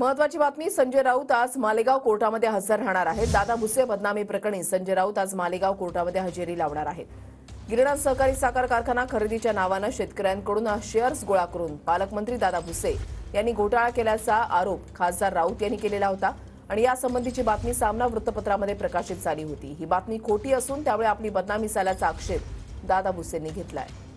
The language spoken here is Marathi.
महत्वाची बातमी संजय राऊत आज मालेगाव कोर्टामध्ये हजर राहणार आहेत दादा भुसे बदनामी प्रकरणी संजय राऊत आज मालेगाव कोर्टामध्ये हजेरी लावणार आहेत गिरणा सहकारी साखर कारखाना खरेदीच्या नावानं शेतकऱ्यांकडून शेअर्स गोळा करून पालकमंत्री दादा भुसे यांनी घोटाळा केल्याचा आरोप खासदार राऊत यांनी केलेला होता आणि यासंबंधीची बातमी सामना वृत्तपत्रामध्ये प्रकाशित झाली होती ही बातमी खोटी असून त्यामुळे आपली बदनामी झाल्याचा आक्षेप दादा भुसेंनी घेतलाय